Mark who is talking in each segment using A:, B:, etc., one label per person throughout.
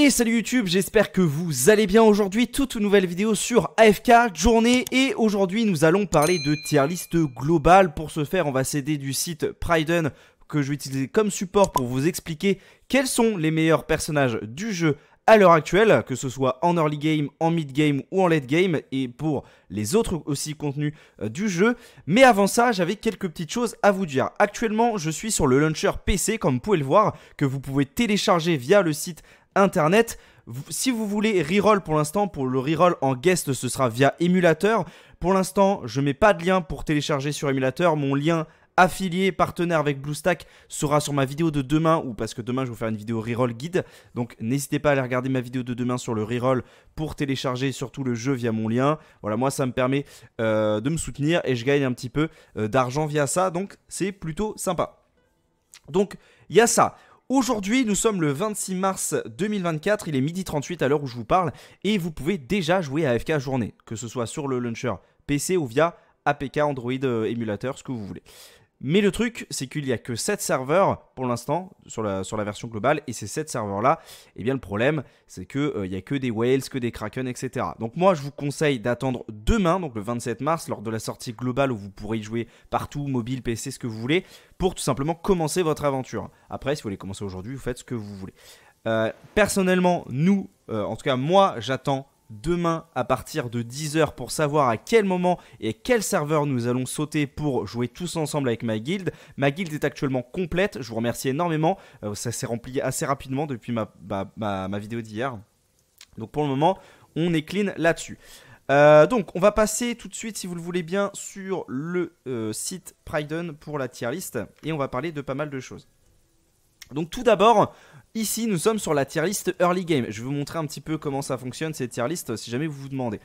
A: Et salut YouTube, j'espère que vous allez bien aujourd'hui, toute nouvelle vidéo sur AFK journée et aujourd'hui nous allons parler de tier list globale. Pour ce faire on va s'aider du site Priden que je vais utiliser comme support pour vous expliquer quels sont les meilleurs personnages du jeu à l'heure actuelle, que ce soit en early game, en mid game ou en late game, et pour les autres aussi contenus euh, du jeu. Mais avant ça, j'avais quelques petites choses à vous dire. Actuellement, je suis sur le launcher PC, comme vous pouvez le voir, que vous pouvez télécharger via le site internet. Si vous voulez reroll pour l'instant, pour le reroll en guest, ce sera via émulateur. Pour l'instant, je mets pas de lien pour télécharger sur émulateur. Mon lien affilié, partenaire avec BlueStack sera sur ma vidéo de demain ou parce que demain je vais vous faire une vidéo reroll guide. Donc n'hésitez pas à aller regarder ma vidéo de demain sur le reroll pour télécharger surtout le jeu via mon lien. Voilà, moi ça me permet euh, de me soutenir et je gagne un petit peu euh, d'argent via ça. Donc c'est plutôt sympa. Donc il y a ça. Aujourd'hui, nous sommes le 26 mars 2024, il est midi 38 à l'heure où je vous parle, et vous pouvez déjà jouer à FK journée, que ce soit sur le launcher PC ou via APK, Android, euh, émulateur, ce que vous voulez. Mais le truc, c'est qu'il n'y a que 7 serveurs pour l'instant sur la, version globale. Et ces 7 serveurs-là, eh bien le problème, c'est qu'il euh, n'y a que des whales, que des kraken, etc. Donc moi, je vous conseille d'attendre demain, donc le 27 mars, lors de la sortie globale où vous pourrez y jouer partout, mobile, PC, ce que vous voulez, pour tout simplement commencer votre aventure. Après, si vous voulez commencer aujourd'hui, vous faites ce que vous voulez. Euh, personnellement, nous, euh, en tout cas moi, j'attends demain à partir de 10h pour savoir à quel moment et quel serveur nous allons sauter pour jouer tous ensemble avec ma guild. Ma guild est actuellement complète, je vous remercie énormément, euh, ça s'est rempli assez rapidement depuis ma, ma, vidéo d'hier. Donc pour le moment, on est clean là-dessus. Euh, donc on va passer tout de suite si vous le voulez bien sur le euh, site Pryden pour la tier list et on va parler de pas mal de choses. Donc tout d'abord, ici nous sommes sur la tier list early game. Je vais vous montrer un petit peu comment ça fonctionne ces tier list si jamais vous vous demandez.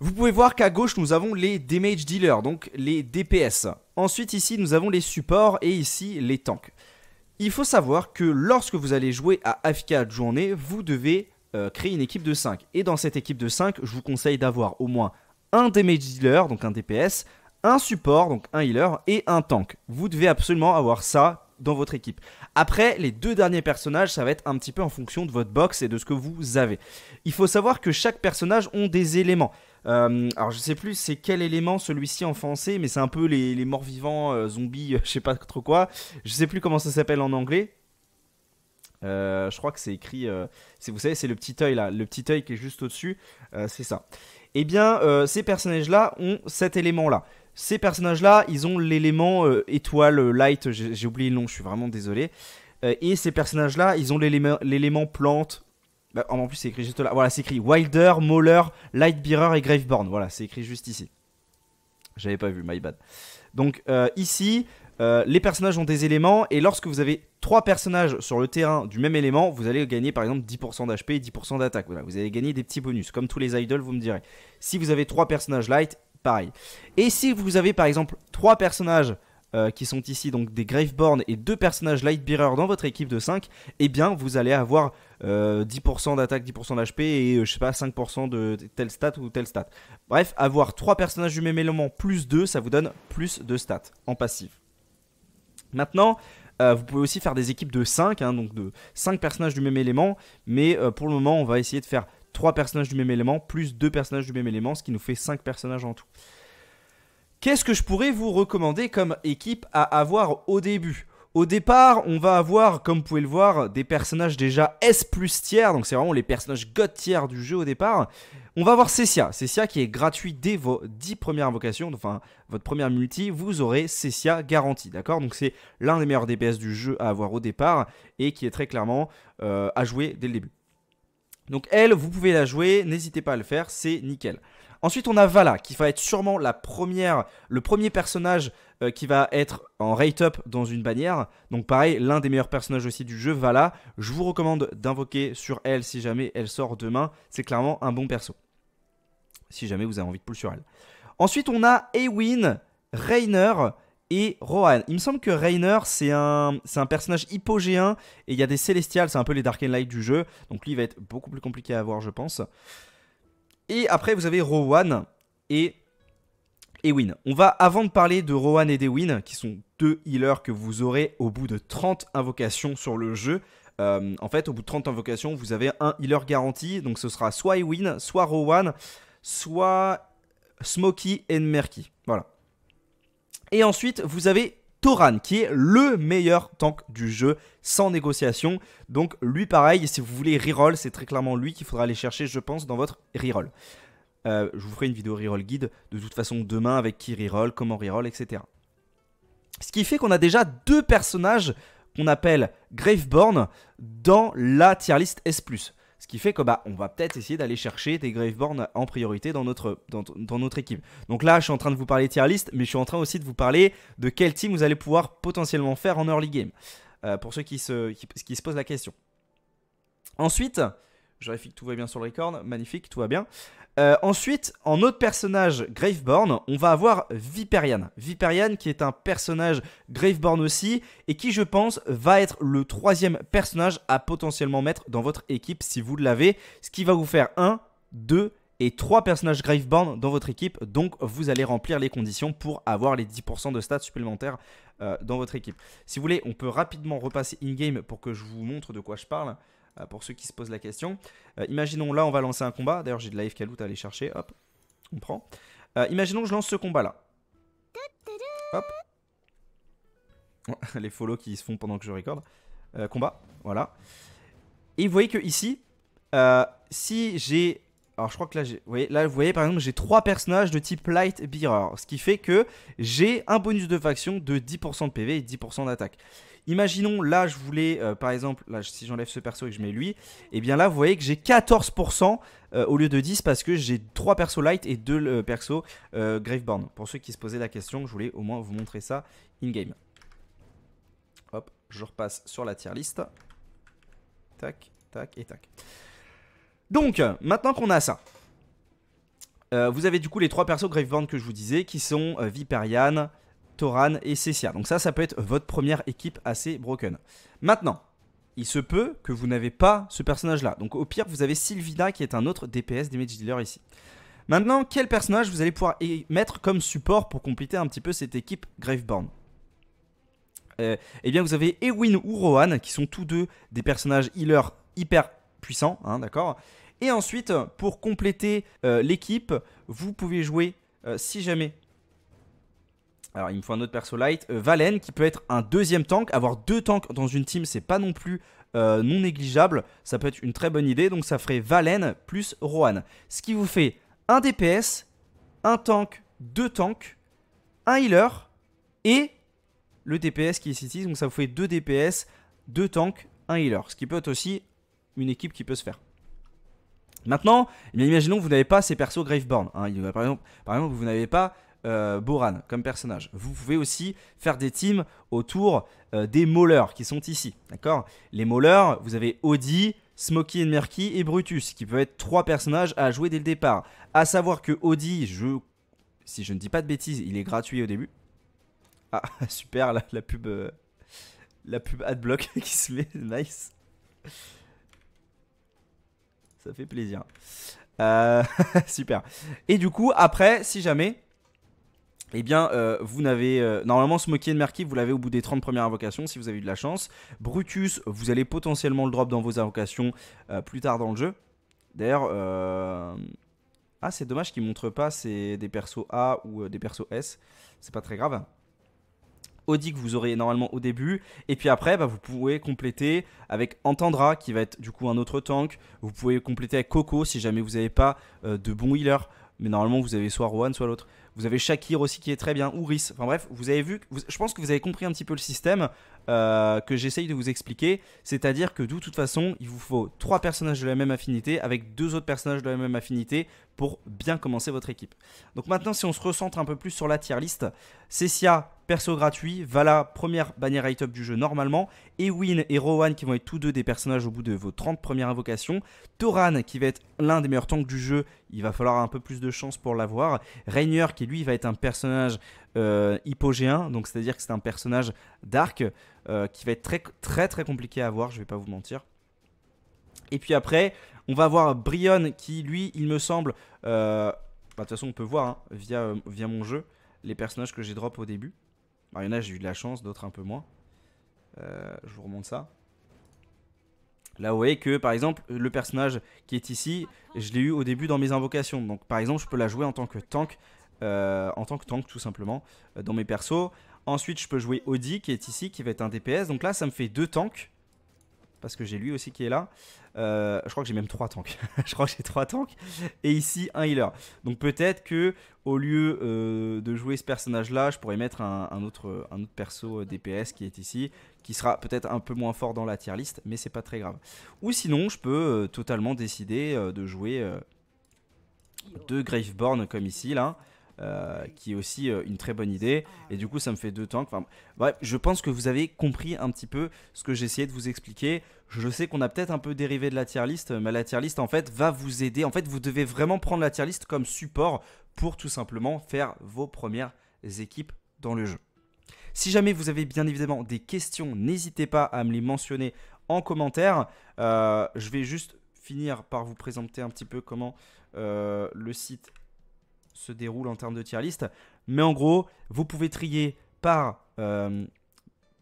A: Vous pouvez voir qu'à gauche nous avons les damage dealers, donc les DPS. Ensuite ici nous avons les supports et ici les tanks. Il faut savoir que lorsque vous allez jouer à AFK journée, vous devez euh, créer une équipe de 5. Et dans cette équipe de 5, je vous conseille d'avoir au moins un damage dealer, donc un DPS, un support, donc un healer, et un tank. Vous devez absolument avoir ça dans votre équipe. Après, les deux derniers personnages, ça va être un petit peu en fonction de votre box et de ce que vous avez. Il faut savoir que chaque personnage ont des éléments. Euh, alors je sais plus c'est quel élément celui-ci en français, mais c'est un peu les, morts vivants, euh, zombies, euh, je sais pas trop quoi. Je sais plus comment ça s'appelle en anglais. je crois que c'est écrit. vous savez, c'est le petit œil là, le petit œil qui est juste au-dessus. c'est ça. Eh bien, ces personnages-là ont cet élément-là ces personnages-là, ils ont l'élément euh, étoile, euh, light, j'ai oublié le nom, je suis vraiment désolé. Euh, et ces personnages-là, ils ont l'élément plante. Bah, en plus, c'est écrit juste là. Voilà, c'est écrit Wilder, Moller, Lightbearer et Graveborn. Voilà, c'est écrit juste ici. J'avais pas vu, my bad. Donc ici, les personnages ont des éléments et lorsque vous avez trois personnages sur le terrain du même élément, vous allez gagner par exemple 10% d'HP et 10% d'attaque. Voilà, vous allez gagner des petits bonus, comme tous les idols, vous me direz. Si vous avez trois personnages light, pareil. Et si vous avez par exemple 3 personnages euh, qui sont ici donc des Graveborn et deux personnages Lightbearer dans votre équipe de 5, eh bien vous allez avoir 10% euh, d'attaque, 10% d'HP et euh, je sais pas 5% de telle stat ou telle stat. Bref, avoir 3 personnages du même élément plus 2, ça vous donne plus de stats en passif. Maintenant, vous pouvez aussi faire des équipes de 5, hein, donc de 5 personnages du même élément, mais pour le moment on va essayer de faire 3 personnages du même élément, plus 2 personnages du même élément, ce qui nous fait 5 personnages en tout. Qu'est-ce que je pourrais vous recommander comme équipe à avoir au début au départ, on va avoir, comme vous pouvez le voir, des personnages déjà S plus tiers, donc c'est vraiment les personnages god tiers du jeu au départ. On va avoir Cessia, Cessia qui est gratuit dès vos 10 premières invocations, enfin votre première multi, vous aurez Cessia garantie, d'accord Donc c'est l'un des meilleurs DPS du jeu à avoir au départ et qui est très clairement euh, à jouer dès le début. Donc elle, vous pouvez la jouer, n'hésitez pas à le faire, c'est nickel. Ensuite, on a Vala, qui va être sûrement la première, le premier personnage euh, qui va être en rate-up dans une bannière. Donc pareil, l'un des meilleurs personnages aussi du jeu, Vala. Je vous recommande d'invoquer sur elle si jamais elle sort demain. C'est clairement un bon perso. Si jamais vous avez envie de pull sur elle. Ensuite, on a Ewin, Rainer et Rohan. Il me semble que Rainer, c'est un, un personnage hypogéen et il y a des Célestials, c'est un peu les Dark and Light du jeu. Donc lui, il va être beaucoup plus compliqué à avoir, je pense. Et après, vous avez Rohan et Ewin. On va, avant de parler de Rohan et d'Ewin, qui sont deux healers que vous aurez au bout de 30 invocations sur le jeu, euh, en fait, au bout de 30 invocations, vous avez un healer garanti. Donc ce sera soit Ewin, soit Rowan, soit Smokey et Merky. Voilà. Et ensuite, vous avez Toran, qui est le meilleur tank du jeu, sans négociation. Donc lui, pareil, si vous voulez reroll, c'est très clairement lui qu'il faudra aller chercher, je pense, dans votre reroll. Euh, je vous ferai une vidéo reroll guide, de toute façon, demain, avec qui reroll, comment reroll, etc. Ce qui fait qu'on a déjà deux personnages qu'on appelle Graveborn dans la tier list S+. Ce qui fait que bah, on va peut-être essayer d'aller chercher des Graveborn en priorité dans notre, dans, notre équipe. Donc là, je suis en train de vous parler tier list, mais je suis en train aussi de vous parler de quel team vous allez pouvoir potentiellement faire en early game. Euh, pour ceux qui se, qui, qui se posent la question. Ensuite, je vérifie que tout va bien sur le record. Magnifique, tout va bien. Euh, ensuite, en autre personnage Graveborn, on va avoir Viperian. Viperian qui est un personnage Graveborn aussi et qui je pense va être le troisième personnage à potentiellement mettre dans votre équipe si vous l'avez. Ce qui va vous faire 1, 2 et 3 personnages Graveborn dans votre équipe. Donc vous allez remplir les conditions pour avoir les 10% de stats supplémentaires euh, dans votre équipe. Si vous voulez, on peut rapidement repasser in-game pour que je vous montre de quoi je parle. Euh, pour ceux qui se posent la question. Euh, imaginons là, on va lancer un combat. D'ailleurs, j'ai de la FK loot à aller chercher. Hop, on prend. Euh, imaginons que je lance ce combat là. Hop. Les follow qui se font pendant que je recorde. combat, voilà. Et vous voyez que ici, si j'ai alors je crois que là, vous voyez, là vous voyez par exemple j'ai trois personnages de type Light Bearer, ce qui fait que j'ai un bonus de faction de 10% de PV et 10% d'attaque. Imaginons, là, je voulais, euh, par exemple, là, si j'enlève ce perso et que je mets lui, et eh bien là, vous voyez que j'ai 14% euh, au lieu de 10 parce que j'ai 3 persos light et 2 euh, persos Graveborn. Pour ceux qui se posaient la question, je voulais au moins vous montrer ça in-game. Hop, je repasse sur la tier list. Tac, tac et tac. Donc, maintenant qu'on a ça, vous avez du coup les 3 persos Graveborn que je vous disais, qui sont Viperian, Toran et Cessia. Donc ça, ça peut être votre première équipe assez broken. Maintenant, il se peut que vous n'avez pas ce personnage-là. Donc au pire, vous avez Sylvina qui est un autre DPS Damage Dealer ici. Maintenant, quel personnage vous allez pouvoir mettre comme support pour compléter un petit peu cette équipe Graveborn euh, Eh bien, vous avez Ewin ou Rohan qui sont tous deux des personnages healers hyper puissants, hein, d'accord Et ensuite, pour compléter euh, l'équipe, vous pouvez jouer, euh, si jamais alors il me faut un autre perso light. Euh, Valen qui peut être un deuxième tank. Avoir deux tanks dans une team c'est pas non plus euh, non négligeable. Ça peut être une très bonne idée. Donc ça ferait Valen plus Rohan. Ce qui vous fait un DPS, un tank, deux tanks, un healer et le DPS qui est ici. Donc ça vous fait deux DPS, deux tanks, un healer. Ce qui peut être aussi une équipe qui peut se faire. Maintenant, eh imaginons que vous n'avez pas ces persos Graveborn. Hein. Par, exemple, par exemple, vous n'avez pas euh, Boran comme personnage. Vous pouvez aussi faire des teams autour euh, des Mauleurs qui sont ici. D'accord Les Mauleurs, vous avez Audi, Smokey et Murky et Brutus qui peuvent être trois personnages à jouer dès le départ. À savoir que Audi, je... si je ne dis pas de bêtises, il est gratuit au début. Ah, super, la, pub. Euh, la pub Adblock qui se met, nice. Ça fait plaisir. super. Et du coup, après, si jamais eh bien, euh, vous n'avez. Euh, normalement, Smoky et Merky, vous l'avez au bout des 30 premières invocations si vous avez eu de la chance. Brutus, vous allez potentiellement le drop dans vos invocations euh, plus tard dans le jeu. D'ailleurs. Ah, c'est dommage qu'il ne montre pas c'est des persos A ou des persos S. C'est pas très grave. Audi que vous aurez normalement au début. Et puis après, bah, vous pouvez compléter avec Entendra, qui va être du coup un autre tank. Vous pouvez compléter avec Coco si jamais vous n'avez pas de bon healer. Mais normalement, vous avez soit Rohan, soit l'autre. Vous avez Shakir aussi qui est très bien, ou Enfin bref, vous avez vu, je pense que vous avez compris un petit peu le système euh, que j'essaye de vous expliquer. C'est-à-dire que de toute façon, il vous faut trois personnages de la même affinité avec deux autres personnages de la même affinité pour bien commencer votre équipe. Donc maintenant, si on se recentre un peu plus sur la tier list, Cessia perso gratuit, Vala, première bannière high-top du jeu normalement, Ewin et Rowan qui vont être tous deux des personnages au bout de vos 30 premières invocations, Toran qui va être l'un des meilleurs tanks du jeu, il va falloir un peu plus de chance pour l'avoir, Rainier qui lui va être un personnage euh, hypogéen, donc c'est-à-dire que c'est un personnage dark euh, qui va être très très très compliqué à avoir, je vais pas vous mentir. Et puis après, on va avoir Brion qui lui, il me semble, euh, bah, de toute façon on peut voir hein, via, via mon jeu, les personnages que j'ai drop au début il y en a, j'ai eu de la chance, d'autres un peu moins. Euh, je vous remonte ça. Là, vous voyez que, par exemple, le personnage qui est ici, je l'ai eu au début dans mes invocations. Donc, par exemple, je peux la jouer en tant que tank, euh, en tant que tank, tout simplement, euh, dans mes persos. Ensuite, je peux jouer Audi, qui est ici, qui va être un DPS. Donc là, ça me fait deux tanks, parce que j'ai lui aussi qui est là. Euh, je crois que j'ai même trois tanks. je crois que j'ai trois tanks. Et ici, un healer. Donc peut-être que au lieu euh, de jouer ce personnage-là, je pourrais mettre un, autre, un autre perso euh, DPS qui est ici, qui sera peut-être un peu moins fort dans la tier list, mais c'est pas très grave. Ou sinon, je peux totalement décider de jouer deux Graveborn comme ici, là. Euh, qui est aussi euh, une très bonne idée. Et du coup, ça me fait deux tanks. Enfin, bref, je pense que vous avez compris un petit peu ce que j'essayais de vous expliquer. Je sais qu'on a peut-être un peu dérivé de la tier list, mais la tier list en fait va vous aider. En fait, vous devez vraiment prendre la tier list comme support pour tout simplement faire vos premières équipes dans le jeu. Si jamais vous avez bien évidemment des questions, n'hésitez pas à me les mentionner en commentaire. Euh, je vais juste finir par vous présenter un petit peu comment le site se déroule en termes de tier list. Mais en gros, vous pouvez trier par, euh,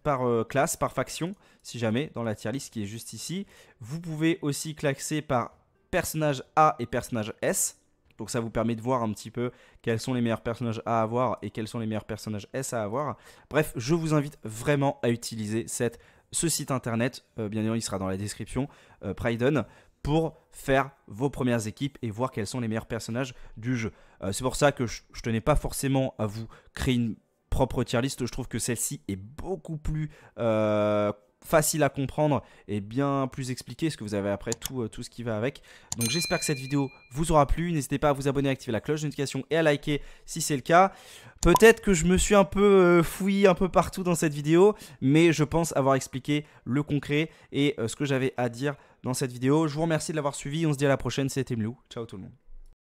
A: par euh, classe, par faction, si jamais, dans la tier list qui est juste ici. Vous pouvez aussi classer par personnage A et personnage S. Donc ça vous permet de voir un petit peu quels sont les meilleurs personnages à avoir et quels sont les meilleurs personnages S à avoir. Bref, je vous invite vraiment à utiliser cette, ce site internet, euh, bien évidemment il sera dans la description, Pryden, pour faire vos premières équipes et voir quels sont les meilleurs personnages du jeu. Euh, c'est pour ça que je, je tenais pas forcément à vous créer une propre tier list. Je trouve que celle-ci est beaucoup plus euh, facile à comprendre et bien plus expliqué, ce que vous avez après tout, euh, tout ce qui va avec. Donc j'espère que cette vidéo vous aura plu. N'hésitez pas à vous abonner, à activer la cloche de notification et à liker si c'est le cas. Peut-être que je me suis un peu euh, fouillé un peu partout dans cette vidéo, mais je pense avoir expliqué le concret et euh, ce que j'avais à dire dans cette vidéo. Je vous remercie de l'avoir suivi. On se dit à la prochaine. C'était Melou Ciao tout le monde.